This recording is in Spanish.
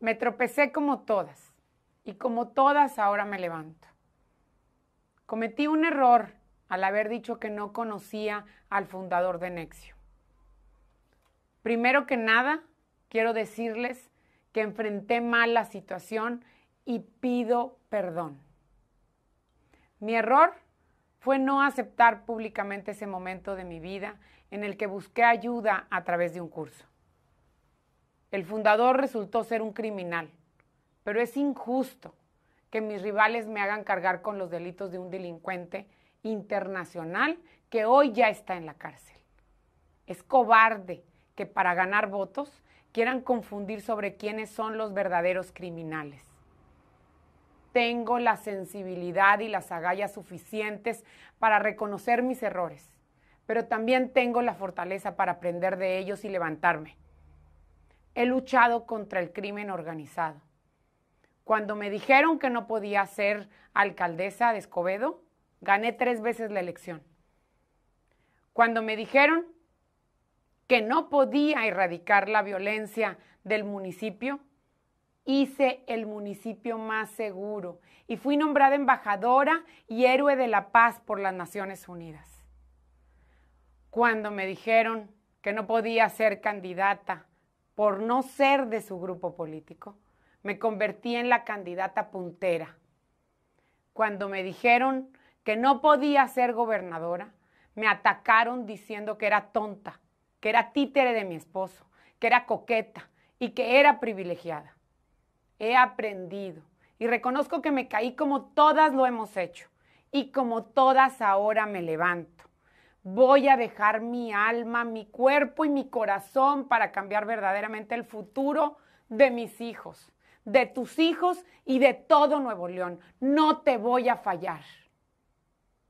Me tropecé como todas y como todas ahora me levanto. Cometí un error al haber dicho que no conocía al fundador de Nexio. Primero que nada, quiero decirles que enfrenté mal la situación y pido perdón. Mi error fue no aceptar públicamente ese momento de mi vida en el que busqué ayuda a través de un curso. El fundador resultó ser un criminal, pero es injusto que mis rivales me hagan cargar con los delitos de un delincuente internacional que hoy ya está en la cárcel. Es cobarde que para ganar votos quieran confundir sobre quiénes son los verdaderos criminales. Tengo la sensibilidad y las agallas suficientes para reconocer mis errores, pero también tengo la fortaleza para aprender de ellos y levantarme he luchado contra el crimen organizado. Cuando me dijeron que no podía ser alcaldesa de Escobedo, gané tres veces la elección. Cuando me dijeron que no podía erradicar la violencia del municipio, hice el municipio más seguro y fui nombrada embajadora y héroe de la paz por las Naciones Unidas. Cuando me dijeron que no podía ser candidata por no ser de su grupo político, me convertí en la candidata puntera. Cuando me dijeron que no podía ser gobernadora, me atacaron diciendo que era tonta, que era títere de mi esposo, que era coqueta y que era privilegiada. He aprendido y reconozco que me caí como todas lo hemos hecho y como todas ahora me levanto voy a dejar mi alma, mi cuerpo y mi corazón para cambiar verdaderamente el futuro de mis hijos, de tus hijos y de todo Nuevo León. No te voy a fallar.